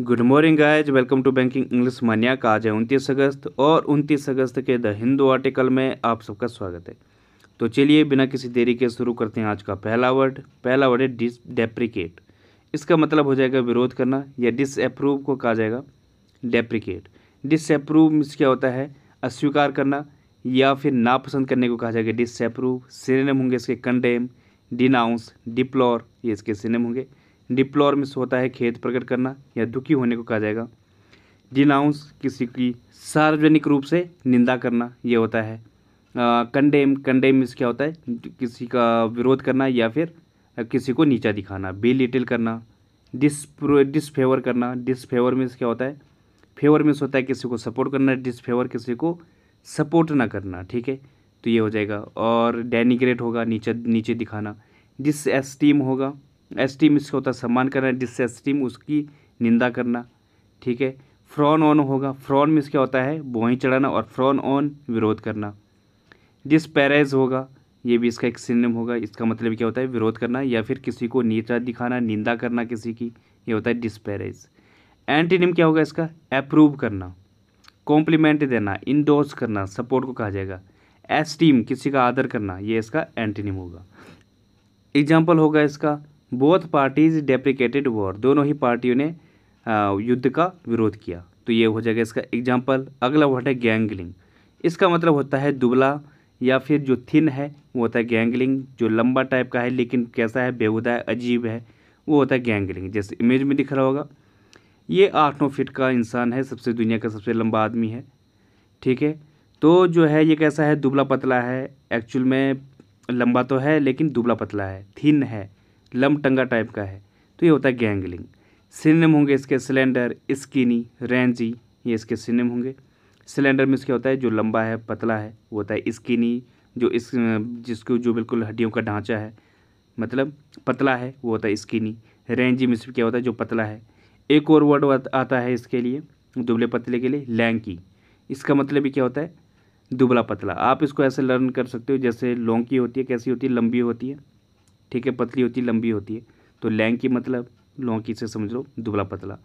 good morning guys welcome to banking English mania का आज है उनतीस अगस्त और उनतीस अगस्त के द हिंदू आर्टिकल में आप सबका स्वागत है तो चलिए बिना किसी देरी के शुरू करते हैं आज का पहला वर्ड पहला वर्ड है डिस डेप्रिकेट इसका मतलब हो जाएगा विरोध करना या डिसअप्रूव को कहा जाएगा डेप्रिकेट डिसअप्रूव मीन्स क्या होता है अस्वीकार करना या फिर नापसंद करने को कहा जाएगा डिसअप्रूव सिनेम होंगे इसके कंडेम डिनाउंस डिप्लोर ये इसके सिनेम होंगे डिप्लोरमिस होता है खेद प्रकट करना या दुखी होने को कहा जाएगा डिनाउंस किसी की सार्वजनिक रूप से निंदा करना ये होता है कंडेम कंडेम इस क्या होता है किसी का विरोध करना या फिर किसी को नीचा दिखाना बिलिटिल लिटिल करना डिस डिसफेवर करना डिसफेवर मिस क्या होता है फेवर मिस होता है किसी को सपोर्ट करना डिसफेवर किसी को सपोर्ट ना करना ठीक है तो ये हो जाएगा और डेनिग्रेट होगा नीचे नीचे दिखाना डिस एस्टीम होगा एस्टीम इसका होता है सम्मान करना डिस एस्टीम उसकी निंदा करना ठीक है फ्रॉन ऑन होगा फ्रॉन में इसका होता है भोई चढ़ाना और फ्रॉन ऑन विरोध करना पैरेज होगा ये भी इसका एक सिनेम होगा इसका मतलब क्या होता है विरोध करना या फिर किसी को नीचा दिखाना निंदा करना किसी की ये होता है डिस्पैरेज एंटीनिम क्या होगा इसका अप्रूव करना कॉम्प्लीमेंट देना इंडोज करना सपोर्ट को कहा जाएगा एस्टीम किसी का आदर करना ये इसका एंटीनिम होगा एग्जाम्पल होगा इसका बोथ पार्टीज डेप्रिकेटेड वॉर दोनों ही पार्टियों ने युद्ध का विरोध किया तो ये हो जाएगा इसका एग्जाम्पल अगला वर्ड है गैंगलिंग इसका मतलब होता है दुबला या फिर जो थिन है वो होता है गैंगलिंग जो लंबा टाइप का है लेकिन कैसा है बेहुदा है अजीब है वो होता है गैंगलिंग जैसे इमेज में दिख रहा होगा ये आठ नौ फिट का इंसान है सबसे दुनिया का सबसे लंबा आदमी है ठीक है तो जो है ये कैसा है दुबला पतला है एक्चुअल में लंबा तो है लेकिन दुबला पतला है थिन है लमटंगा टाइप का है तो ये होता है गैंगलिंग सिनेम होंगे इसके सिलेंडर स्किनी रेंजी ये इसके सिनेम होंगे सिलेंडर में इसके होता है जो लंबा है पतला है वो होता है स्किनी जो इस जिसको जो बिल्कुल हड्डियों का ढांचा है मतलब पतला है वो होता है स्किनी रेंजी में क्या होता है जो पतला है एक और वर्ड आता है इसके लिए दुबले पतले के लिए लैंकी इसका मतलब ही क्या होता है दुबला पतला आप इसको ऐसे लर्न कर सकते हो जैसे लौंकी होती है कैसी होती है लंबी होती है ठीक है पतली होती है लंबी होती है तो लैंग की मतलब लौंग से समझ लो दुबला पतला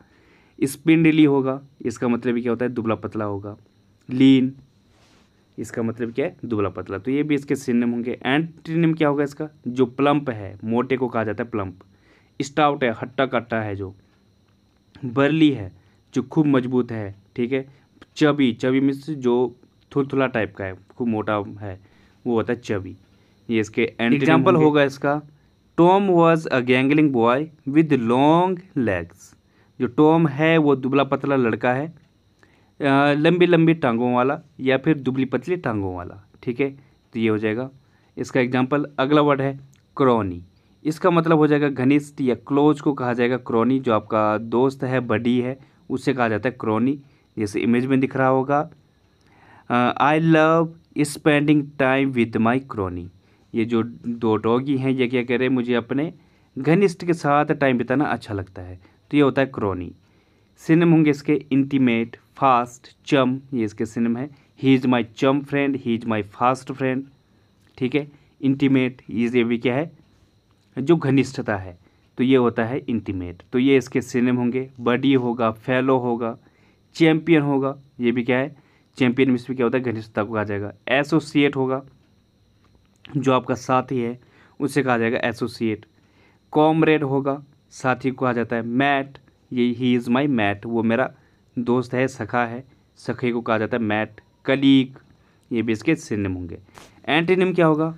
स्पिंडली होगा इसका मतलब क्या होता है दुबला पतला होगा लीन इसका मतलब क्या है दुबला पतला तो ये भी इसके सिनेम होंगे एंटीनिम क्या होगा इसका जो प्लम्प है मोटे को कहा जाता है प्लम्प स्टाउट है हट्टा कट्टा है जो बर्ली है जो खूब मजबूत है ठीक है चबी चबी मीन्स जो थुलथुला टाइप का है खूब मोटा है वो होता है चबी ये इसके एग्जाम्पल होगा इसका Tom was a gangling boy with long legs जो टॉम है वो दुबला पतला लड़का है लंबी लंबी टांगों वाला या फिर दुबली पतली टांगों वाला ठीक है तो ये हो जाएगा इसका एग्जाम्पल अगला वर्ड है क्रोनी इसका मतलब हो जाएगा घनिष्ठ या क्लोज को कहा जाएगा क्रोनी जो आपका दोस्त है बडी है उसे कहा जाता है क्रोनी जैसे इमेज में दिख रहा होगा I love spending time with my crony ये जो दो डॉगी हैं ये क्या कह रहे हैं मुझे अपने घनिष्ठ के साथ टाइम बिताना अच्छा लगता है तो ये होता है क्रोनी सिनेम होंगे इसके इंटीमेट फास्ट चम ये इसके सिनेम है he is my chum friend he is my fast friend ठीक है इंटीमेट इज ये भी क्या है जो घनिष्ठता है तो ये होता है इंटीमेट तो ये इसके सिनेम होंगे बडी होगा फेलो होगा चैम्पियन होगा ये भी क्या है चैम्पियन में इसमें क्या होता है घनिष्ठता को कहा जाएगा एसोसिएट होगा जो आपका साथी है उसे कहा जाएगा एसोसिएट कॉमरेड होगा साथी को कहा जाता है मैट ये ही इज़ माई मैट वो मेरा दोस्त है सखा है सखे को कहा जाता है मैट कलीग ये भी इसके सिनेम होंगे एंटीनिम क्या होगा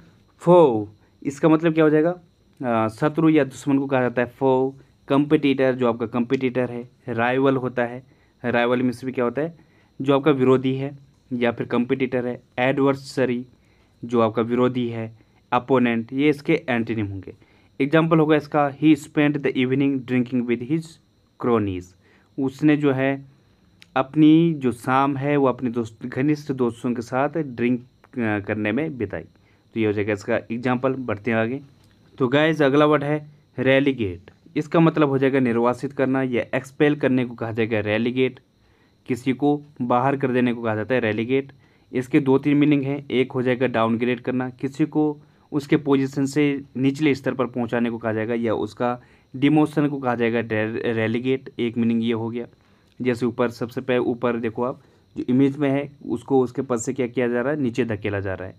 फो इसका मतलब क्या हो जाएगा शत्रु या दुश्मन को कहा जाता है फो कंपटीटर जो आपका कंपटीटर है राइवल होता है राइवल में से भी क्या होता है जो आपका विरोधी है या फिर कंपटीटर है एडवर्सरी जो आपका विरोधी है अपोनेंट ये इसके एंटीनिम होंगे एग्जाम्पल होगा इसका he spend the evening drinking with his cronies उसने जो है अपनी जो शाम है वो अपने दोस्त घनिष्ठ दोस्तों के साथ ड्रिंक करने में बिताई तो ये हो जाएगा इसका एग्जाम्पल बढ़ते हैं आगे तो गाइज अगला वर्ड है रेलीगेट इसका मतलब हो जाएगा निर्वासित करना या एक्सपेल करने को कहा जाएगा रेलीगेट किसी को बाहर कर देने को कहा जाता है रेलीगेट इसके दो तीन मीनिंग हैं एक हो जाएगा डाउनग्रेड करना किसी को उसके पोजीशन से निचले स्तर पर पहुंचाने को कहा जाएगा या उसका डिमोशन को कहा जाएगा रेलीगेट एक मीनिंग ये हो गया जैसे ऊपर सबसे पहले ऊपर देखो आप जो इमेज में है उसको उसके पद से क्या किया जा रहा है नीचे धकेला जा रहा है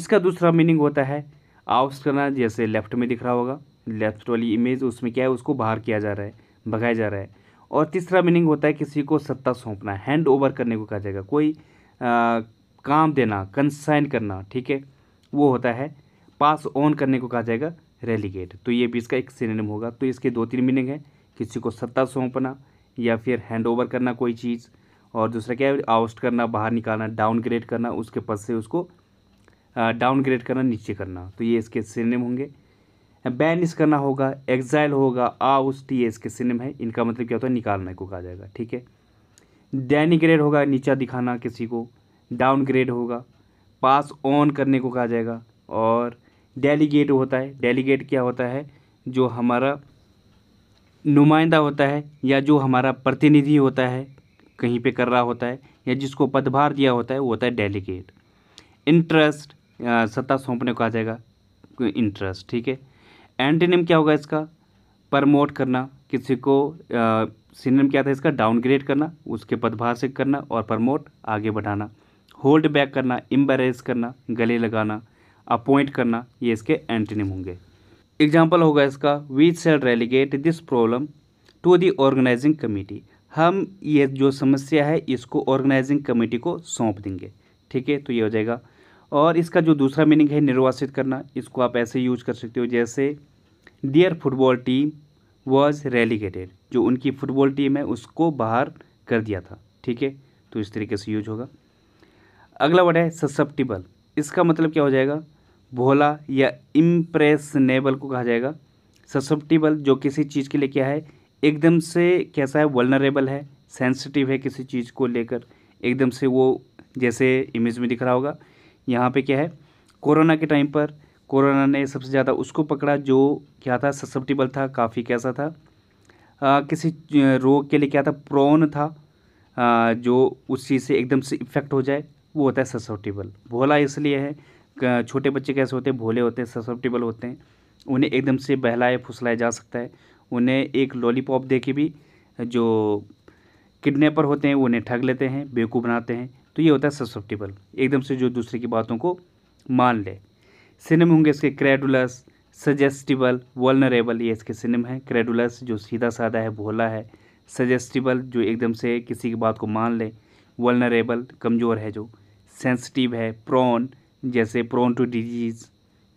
इसका दूसरा मीनिंग होता है आउट करना जैसे लेफ्ट में दिख रहा होगा लेफ्ट वाली इमेज उसमें क्या है उसको बाहर किया जा रहा है भगाया जा रहा है और तीसरा मीनिंग होता है किसी को सत्ता सौंपना हैंड ओवर करने को कहा जाएगा कोई आ, काम देना कंसाइन करना ठीक है वो होता है पास ऑन करने को कहा जाएगा रेलीगेट तो ये भी इसका एक सिनेम होगा तो इसके दो तीन मीनिंग है किसी को सत्ता सौंपना या फिर हैंड ओवर करना कोई चीज़ और दूसरा क्या है आउस्ट करना बाहर निकालना डाउनग्रेड करना उसके पद से उसको डाउनग्रेड करना नीचे करना तो ये इसके सिनेम होंगे बैनिस करना होगा एग्जाइल होगा आउस्ट ये इसके सिनेम है इनका मतलब क्या होता है निकालने को कहा जाएगा ठीक है डैनीग्रेड होगा नीचा दिखाना किसी को डाउनग्रेड होगा पास ऑन करने को कहा जाएगा और डेलीगेट होता है डेलीगेट क्या होता है जो हमारा नुमाइंदा होता है या जो हमारा प्रतिनिधि होता है कहीं पे कर रहा होता है या जिसको पदभार दिया होता है वो होता है डेलीगेट इंटरेस्ट सत्ता सौंपने को कहा जाएगा इंटरेस्ट ठीक है एंटेनिम क्या होगा इसका प्रमोट करना किसी को सिनेम क्या था इसका डाउनग्रेड करना उसके पदभार से करना और प्रमोट आगे बढ़ाना होल्ड बैक करना एम्बेरेस करना गले लगाना अपॉइंट करना ये इसके एंटीनिम होंगे एग्जाम्पल होगा इसका we shall relegate this problem to the organising committee हम ये जो समस्या है इसको ऑर्गेनाइजिंग कमेटी को सौंप देंगे ठीक है तो ये हो जाएगा और इसका जो दूसरा मीनिंग है निर्वासित करना इसको आप ऐसे यूज कर सकते हो जैसे their football team was relegated जो उनकी फुटबॉल टीम है उसको बाहर कर दिया था ठीक है तो इस तरीके से यूज होगा अगला वर्ड है ससेप्टिबल इसका मतलब क्या हो जाएगा भोला या इम्प्रेसनेबल को कहा जाएगा ससेप्टिबल जो किसी चीज़ के लिए क्या है एकदम से कैसा है वलनरेबल है सेंसिटिव है किसी चीज़ को लेकर एकदम से वो जैसे इमेज में दिख रहा होगा यहाँ पे क्या है कोरोना के टाइम पर कोरोना ने सबसे ज़्यादा उसको पकड़ा जो क्या था ससेप्टिबल था काफ़ी कैसा था आ, किसी रोग के लिए क्या था प्रोन था आ, जो उस चीज़ से एकदम से इफेक्ट हो जाए वो होता है ससेप्टिबल भोला इसलिए है छोटे बच्चे कैसे होते हैं भोले होते हैं ससेप्टिबल होते हैं उन्हें एकदम से बहलाए फुसलाया जा सकता है उन्हें एक लॉलीपॉप दे के भी जो किडनेपर होते हैं वो उन्हें ठग लेते हैं बेवकूफ़ बनाते हैं तो ये होता है ससेप्टिबल एकदम से जो दूसरे की बातों को मान ले सिनेम होंगे इसके क्रेडुलस सजेस्टिबल वॉलनरेबल ये इसके सिनेम हैं क्रेडुलस जो सीधा साधा है भोला है सजेस्टिबल जो एकदम से किसी की बात को मान ले वॉलनरेबल कमज़ोर है जो सेंसिटिव है प्रोन जैसे प्रोन टू डिजीज़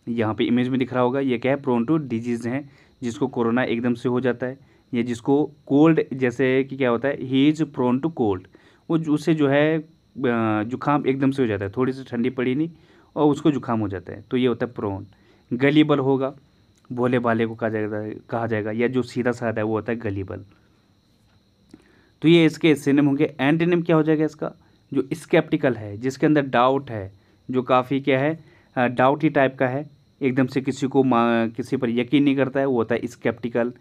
यहाँ पे इमेज में दिख रहा होगा ये क्या है प्रोन टू डिजीज़ हैं जिसको कोरोना एकदम से हो जाता है या जिसको कोल्ड जैसे कि क्या होता है he is prone to cold वो उसे जो है जुकाम एकदम से हो जाता है थोड़ी सी ठंडी पड़ी नहीं और उसको जुकाम हो जाता है तो ये होता है प्रोन गलीबल होगा भोले भाले को कहा जाएगा कहा जाएगा या जो सीधा साधा है वो होता है गलीबल तो ये इसके सिनेम होंगे एंटीनेम क्या हो जाएगा इसका जो स्केप्टिकल है जिसके अंदर डाउट है जो काफ़ी क्या है डाउट ही टाइप का है एकदम से किसी को किसी पर यकीन नहीं करता है वो होता है स्केप्टिकल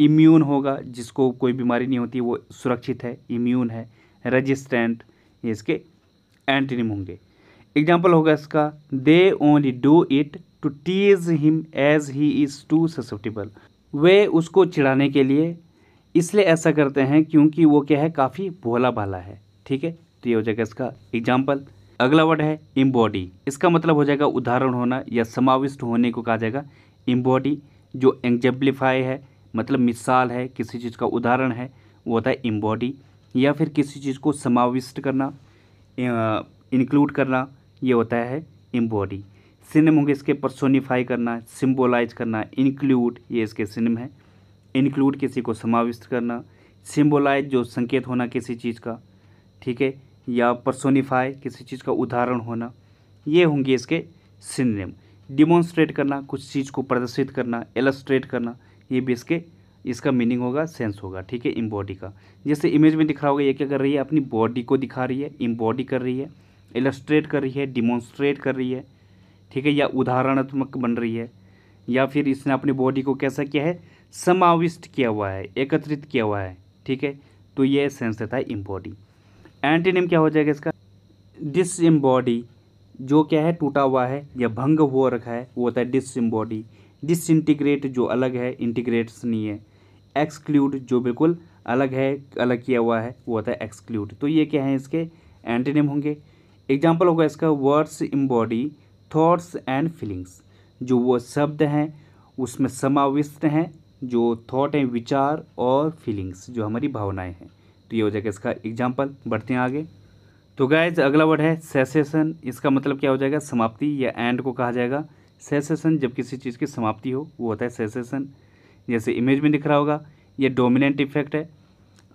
इम्यून होगा जिसको कोई बीमारी नहीं होती वो सुरक्षित है इम्यून है रजिस्टेंट ये इसके एंटीनिम होंगे एग्जाम्पल होगा इसका they only do it to tease him as he is too susceptible वे उसको चिढ़ाने के लिए इसलिए ऐसा करते हैं क्योंकि वो क्या है काफ़ी भोला भाला है ठीक है तो ये हो जाएगा इसका एग्जाम्पल अगला वर्ड है इम्बॉडी इसका मतलब हो जाएगा उदाहरण होना या समाविष्ट होने को कहा जाएगा इम्बॉडी जो एंजेम्प्लीफाई है मतलब मिसाल है किसी चीज़ का उदाहरण है वो होता है इम्बॉडी या फिर किसी चीज़ को समाविष्ट करना इंक्लूड करना ये होता है एम्बॉडी सिनेम होंगे इसके परसोनीफाई करना सिम्बोलाइज करना इंक्लूड ये इसके सिनेम है इंक्लूड किसी को समाविष्ट करना सिम्बोलाइज जो संकेत होना किसी चीज़ का ठीक है या परसोनीफाई किसी चीज़ का उदाहरण होना ये होंगे इसके सिनेम डिमॉन्स्ट्रेट करना कुछ चीज़ को प्रदर्शित करना एलस्ट्रेट करना ये भी इसके इसका मीनिंग होगा सेंस होगा ठीक है इम्बॉडी का जैसे इमेज में दिख रहा होगा ये क्या कर रही है अपनी बॉडी को दिखा रही है इम्बॉडी कर रही है इलस्ट्रेट कर रही है डिमॉन्स्ट्रेट कर रही है ठीक है या उदाहरणात्मक बन रही है या फिर इसने अपनी बॉडी को कैसा किया है समाविष्ट किया हुआ है एकत्रित किया हुआ है ठीक है तो ये सेंस रहता है इम्बॉडी एंटीनेम क्या हो जाएगा इसका डिस जो क्या है टूटा हुआ है या भंग हो रखा है वो होता है डिस इम्बॉडी डिसइंटीग्रेट जो अलग है इंटीग्रेट्स नहीं है एक्सक्लूड जो बिल्कुल अलग है अलग किया हुआ है वो होता है एक्सक्लूड तो ये क्या है इसके एंटीनेम होंगे एग्जाम्पल होगा इसका words embody thoughts and feelings जो वो शब्द हैं उसमें समाविष्ट हैं जो थाट हैं विचार और फीलिंग्स जो हमारी भावनाएं हैं तो ये हो जाएगा इसका एग्जाम्पल बढ़ते हैं आगे तो गाइज अगला वर्ड है सेसेसन इसका मतलब क्या हो जाएगा समाप्ति या एंड को कहा जाएगा सेसेसन जब किसी चीज़ की समाप्ति हो वो होता है सेसेसन जैसे इमेज में दिख रहा होगा ये डोमिनेंट इफेक्ट है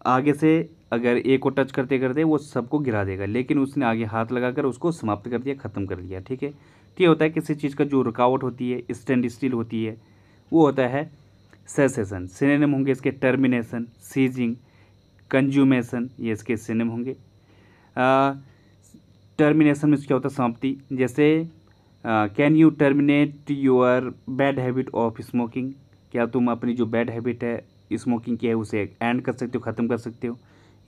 आगे से अगर ए को टच करते करते वो सबको गिरा देगा लेकिन उसने आगे हाथ लगाकर उसको समाप्त कर दिया ख़त्म कर दिया ठीक है तो ये होता है किसी चीज़ का जो रुकावट होती है स्टैंड स्टील होती है वो होता है सेसेसन सिनेम होंगे इसके टर्मिनेशन सीजिंग कंज्यूमेशन ये इसके सिनेम होंगे टर्मिनेशन में क्या होता है समाप्ति जैसे can you terminate your bad habit of smoking क्या तुम अपनी जो बैड हैबिट है स्मोकिंग की है उसे एंड कर सकते हो ख़त्म कर सकते हो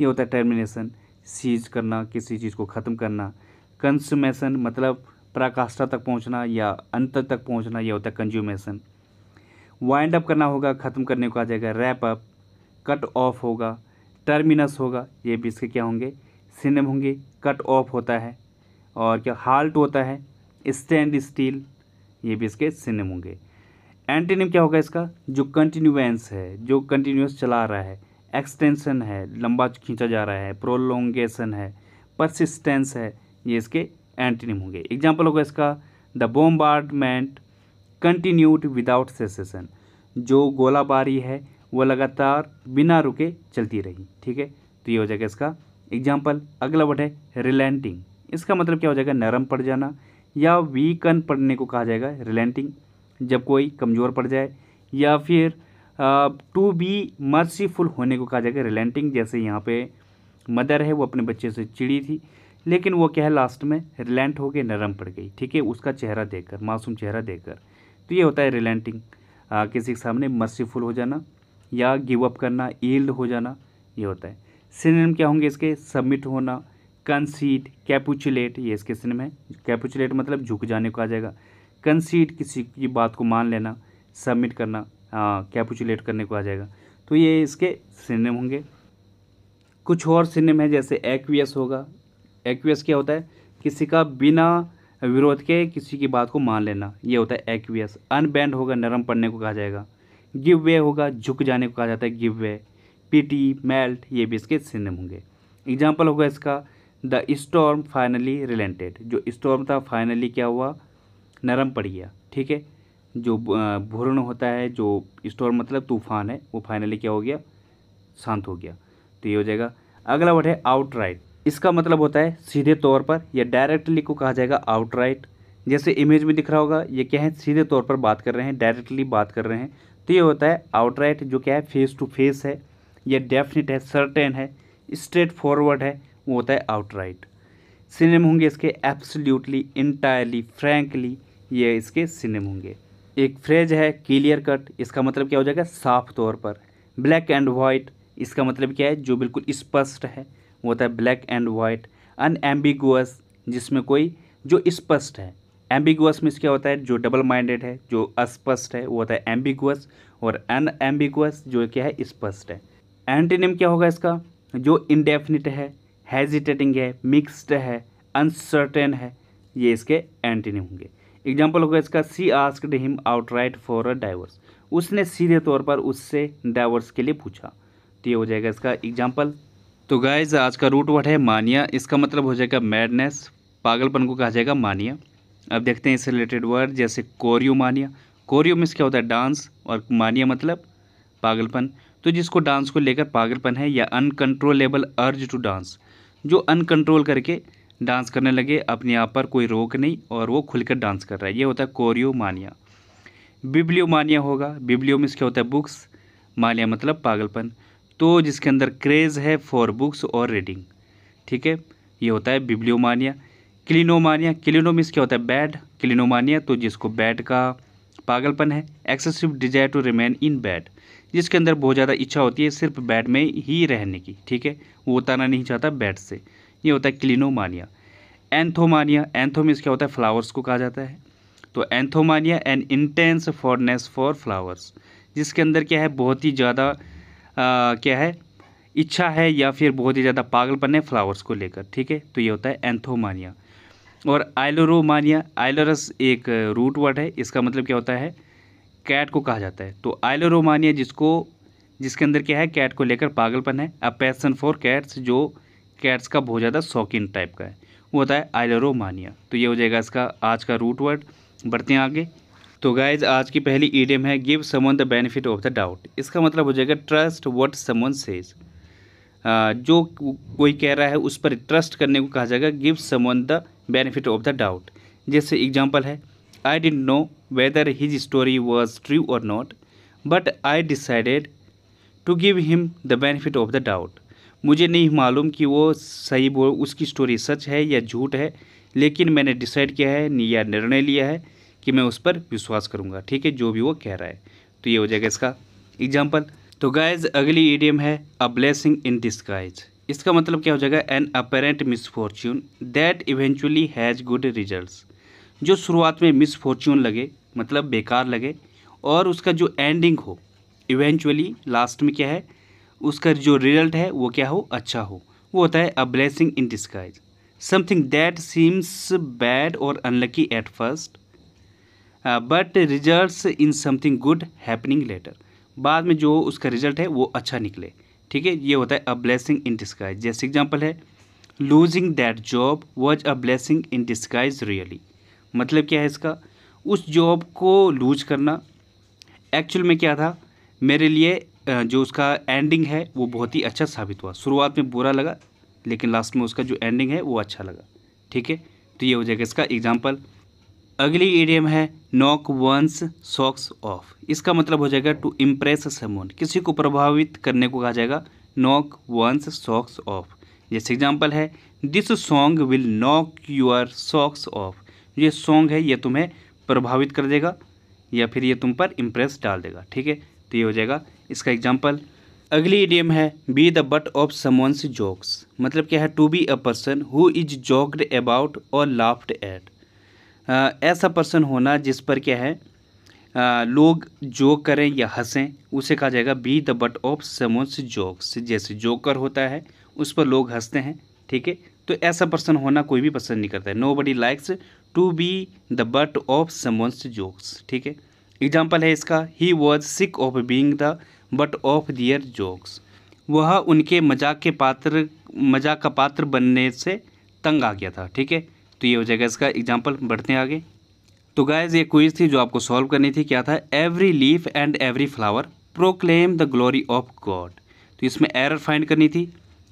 ये होता है टर्मिनेशन सीज करना किसी चीज़ को ख़त्म करना कंस्यूमेशन मतलब प्राकाष्ठा तक पहुंचना या अंत तक पहुंचना यह होता है कंज्यूमेशन वाइंड अप करना होगा ख़त्म करने को आ जाएगा रैप अप कट ऑफ होगा टर्मिनस होगा ये भी इसके क्या होंगे सिनेम होंगे कट ऑफ होता है और क्या हाल्ट होता है स्टैंड स्टील ये भी इसके सिनेम होंगे एंटीनिम क्या होगा इसका जो कंटिन्यूएंस है जो कंटिन्यूस चला रहा है एक्सटेंशन है लंबा खींचा जा रहा है प्रोलोंगेशन है परसिस्टेंस है ये इसके एंटीनिम होंगे एग्जाम्पल होगा इसका the bombardment continued without cessation जो गोलाबारी है वो लगातार बिना रुके चलती रही ठीक है तो ये हो जाएगा इसका एग्जाम्पल अगला वर्ड है रिलेंटिंग इसका मतलब क्या हो जाएगा नरम पड़ जाना या वीकन पड़ने को कहा जाएगा रिलेंटिंग जब कोई कमज़ोर पड़ जाए या फिर टू बी मर्सीफुल होने को कहा जाएगा रिलेंटिंग जैसे यहाँ पे मदर है वो अपने बच्चे से चिड़ी थी लेकिन वो क्या है लास्ट में रिलेंट हो नरम पड़ गई ठीक है उसका चेहरा देखकर मासूम चेहरा देखकर तो ये होता है रिलेंटिंग किसी के सामने मर्सीफुल हो जाना या गिव अप करना ईल्ड हो जाना ये होता है सिनेम क्या होंगे इसके सबमिट होना कंसीट कैपुचुलेट ये इसके सिनेम है कैपुचुलेट मतलब झुक जाने को आ जाएगा कंसीट किसी की बात को मान लेना सबमिट करना हाँ, कैपुचुलेट करने को आ जाएगा तो ये इसके सिनेम होंगे कुछ और सिनेम है जैसे एक्वियस होगा एक्वियस क्या होता है किसी का बिना विरोध के किसी की बात को मान लेना ये होता है एक्वियस अनबैंड होगा नरम पड़ने को कहा जाएगा गिव वे होगा झुक जाने को कहा जाता है गिव वे पीटी मेल्ट ये भी इसके सिनेम होंगे एग्जाम्पल होगा इसका द स्टॉर्म फाइनली रिलेंटेड जो स्टॉर्म था फाइनली क्या हुआ नरम पड़ गया ठीक है जो भूरण होता है जो स्टोर मतलब तूफान है वो फाइनली क्या हो गया शांत हो गया तो ये हो जाएगा अगला वर्ड है आउटराइट इसका मतलब होता है सीधे तौर पर या डायरेक्टली को कहा जाएगा आउटराइट जैसे इमेज में दिख रहा होगा ये क्या है सीधे तौर पर बात कर रहे हैं डायरेक्टली बात कर रहे हैं तो ये होता है आउटराइट जो क्या है फेस टू फेस है या डेफिनेट है सर्टेन है स्ट्रेट फॉरवर्ड है वो होता है आउटराइट सिनेम होंगे इसके एब्सोल्युटली इंटायरली फ्रैंकली ये इसके सिनेम होंगे एक फ्रेज है क्लियर कट इसका मतलब क्या हो जाएगा साफ तौर पर ब्लैक एंड वाइट इसका मतलब क्या है जो बिल्कुल स्पष्ट है वो होता है ब्लैक एंड वाइट अनएम्बिगुअस जिसमें कोई जो स्पष्ट है एम्बिगुअस में क्या होता है जो डबल माइंडेड है जो अस्पष्ट है वो होता है एम्बिगुअस और अनएम्बिगुअस जो क्या है स्पष्ट है एंटीनिम क्या होगा इसका जो इनडेफिनिट है हेजिटेटिंग है मिक्सड है अनसर्टेन है ये इसके एंटीनिम होंगे एग्जाम्पल होगा इसका she asked him outright for a divorce उसने सीधे तौर पर उससे डाइवर्स के लिए पूछा तो ये हो जाएगा इसका एग्जाम्पल तो गाइज आज का रूट वर्ड है मानिया इसका मतलब हो जाएगा मैडनेस पागलपन को कहा जाएगा मानिया अब देखते हैं इससे रिलेटेड वर्ड जैसे कोरियो मानिया कोरियो मीन्स क्या होता है डांस और मानिया मतलब पागलपन तो जिसको डांस को लेकर पागलपन है या अनकंट्रोलेबल अर्ज टू डांस जो अनकंट्रोल करके डांस करने लगे अपने आप पर कोई रोक नहीं और वो खुलकर डांस कर रहा है ये होता है कोरियोमानिया मानिया होगा बिब्लियो में क्या होता है बुक्स मानिया मतलब पागलपन तो जिसके अंदर क्रेज़ है फॉर बुक्स और रीडिंग ठीक है ये होता है बिब्लियोमानिया क्लिनोमानिया क्लिनो में क्या होता है बैड क्लिनोमानिया तो जिसको बैड का पागलपन है excessive desire to remain in bed जिसके अंदर बहुत ज़्यादा इच्छा होती है सिर्फ बैड में ही रहने की ठीक है वो उतारना नहीं चाहता बैड से ये होता है क्लिनोमानिया एंथोमानिया एंथोमिस क्या होता है फ्लावर्स को कहा जाता है तो anthomania an intense fondness for flowers जिसके अंदर क्या है बहुत ही ज़्यादा क्या है इच्छा है या फिर बहुत ही ज़्यादा पागलपन है फ्लावर्स को लेकर ठीक है तो ये होता है एंथोमानिया और आइलोरोमानिया आइलोरस एक रूट वर्ड है इसका मतलब क्या होता है कैट को कहा जाता है तो आइलोरोमानिया जिसको जिसके अंदर क्या है कैट को लेकर पागलपन है अ पैसन फॉर कैट्स जो कैट्स का बहुत ज़्यादा शौकीन टाइप का है वो होता है आइलरोमानिया तो ये हो जाएगा इसका आज का रूट वर्ड बढ़ते हैं आगे तो गाइज आज की पहली ईडियम है give someone the benefit of the doubt इसका मतलब हो जाएगा ट्रस्ट वट समन सेज जो कोई कह रहा है उस पर ट्रस्ट करने को कहा जाएगा give someone the benefit of the doubt जैसे एग्जाम्पल है I didn't know whether his story was true or not but I decided to give him the benefit of the doubt मुझे नहीं मालूम कि वो सही बोल उसकी स्टोरी सच है या झूठ है लेकिन मैंने डिसाइड किया है या निर्णय लिया है कि मैं उस पर विश्वास करूँगा ठीक है जो भी वो कह रहा है तो ये हो जाएगा इसका एग्जाम्पल तो गाइज अगली ईडियम है अ ब्लेसिंग इन दिस इसका मतलब क्या हो जाएगा an apparent misfortune that eventually has good result जो शुरुआत में मिसफॉर्च्यून लगे मतलब बेकार लगे और उसका जो एंडिंग हो इवेंचुअली लास्ट में क्या है उसका जो रिजल्ट है वो क्या हो अच्छा हो वो होता है a blessing in disguise something that seems bad और unlucky at first but result in something good happening later बाद में जो उसका रिजल्ट है वो अच्छा निकले ठीक है ये होता है अ ब्लेसिंग इन डिस्काइज जैसे एग्जाम्पल है losing that job was a blessing in disguise really मतलब क्या है इसका उस जॉब को लूज करना एक्चुअल में क्या था मेरे लिए जो उसका एंडिंग है वो बहुत ही अच्छा साबित हुआ शुरुआत में बुरा लगा लेकिन लास्ट में उसका जो एंडिंग है वो अच्छा लगा ठीक है तो ये हो जाएगा इसका एग्जाम्पल अगली एडियम है नॉक वंस सॉक्स ऑफ इसका मतलब हो जाएगा टू इम्प्रेस समोन किसी को प्रभावित करने को कहा जाएगा नॉक वंस सॉक्स ऑफ जैसे एग्जाम्पल है this song will knock your socks off ये सॉन्ग है ये तुम्हें प्रभावित कर देगा या फिर ये तुम पर इम्प्रेस डाल देगा ठीक है तो ये हो जाएगा इसका एग्जाम्पल अगली इडियम है be the butt of someone's jokes मतलब क्या है to be a person who is joked about और लाफ्ड एट ऐसा पर्सन होना जिस पर क्या है आ, लोग जोक करें या हंसें उसे कहा जाएगा be the butt of someone's jokes जैसे जोकर होता है उस पर लोग हंसते हैं ठीक है तो ऐसा पर्सन होना कोई भी पसंद नहीं करता है nobody likes to be the butt of someone's jokes ठीक है एग्जाम्पल है इसका he was sick of being the butt of their jokes वह उनके मजाक के पात्र मजाक का पात्र बनने से तंग आ गया था ठीक है तो ये हो जाएगा इसका एग्जाम्पल बढ़ते हैं आगे तो गायज ये क्विज थी जो आपको सॉल्व करनी थी क्या था every leaf and every flower proclaim the glory of God तो इसमें एरर फाइंड करनी थी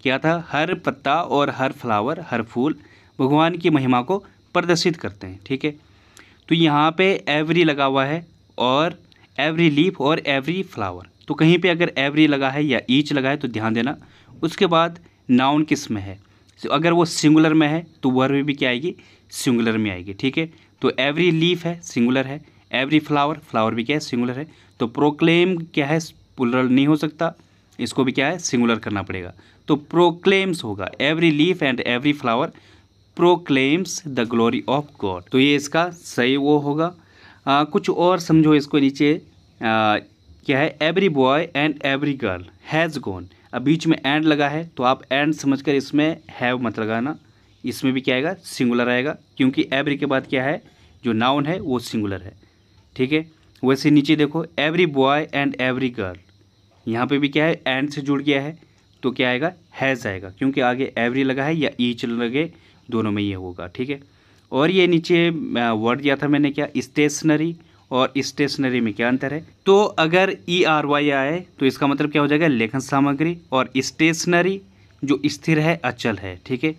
क्या था हर पत्ता और हर फ्लावर हर फूल भगवान की महिमा को प्रदर्शित करते हैं ठीक है तो यहाँ पे एवरी लगा हुआ है और एवरी लीफ और एवरी फ्लावर तो कहीं पे अगर एवरी लगा है या ईच लगा है तो ध्यान देना उसके बाद नाउन किस में है तो अगर वो सिंगुलर में है तो वर्ब भी क्या आएगी सिंगुलर में आएगी ठीक है तो एवरी लीफ है सिंगुलर है एवरी फ्लावर फ्लावर भी क्या है सिंगुलर है तो प्रोक्लेम क्या है पुलरल नहीं हो सकता इसको भी क्या है सिंगुलर करना पड़ेगा तो प्रोक्लेम्स होगा every leaf and every flower proclaims the glory of God तो ये इसका सही वो होगा आ, कुछ और समझो इसको नीचे आ, क्या है every boy and every girl has gone अब बीच में एंड लगा है तो आप एंड समझ कर इसमें हैव मत लगाना इसमें भी क्या आएगा सिंगुलर आएगा क्योंकि एवरी के बाद क्या है जो नाउन है वो सिंगुलर है ठीक है वैसे नीचे देखो every boy and every girl यहाँ पे भी क्या है एंड से जुड़ गया है तो क्या आएगा हैज़ आएगा क्योंकि आगे एवरी लगा है या ईच लगे दोनों में ये होगा ठीक है और ये नीचे वर्ड दिया था मैंने क्या स्टेशनरी और स्टेशनरी में क्या अंतर है तो अगर ई आर वाई आए तो इसका मतलब क्या हो जाएगा लेखन सामग्री और स्टेशनरी जो स्थिर है अचल है ठीक है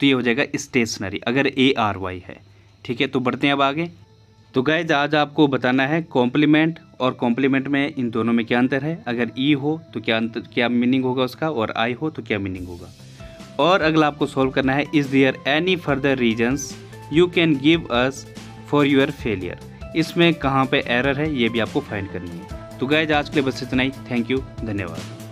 तो ये हो जाएगा स्टेशनरी अगर ए आर वाई है ठीक है तो बढ़ते हैं अब आगे तो गैज आज आपको बताना है कॉम्प्लीमेंट और कॉम्प्लीमेंट में इन दोनों में क्या अंतर है अगर ई e हो तो क्या अंतर क्या मीनिंग होगा उसका और आई हो तो क्या मीनिंग होगा और अगला आपको सॉल्व करना है is there any further reasons you can give us for your failure इसमें कहाँ पे एरर है ये भी आपको फाइंड करनी है तो गैज आज के लिए बस इतना ही थैंक यू धन्यवाद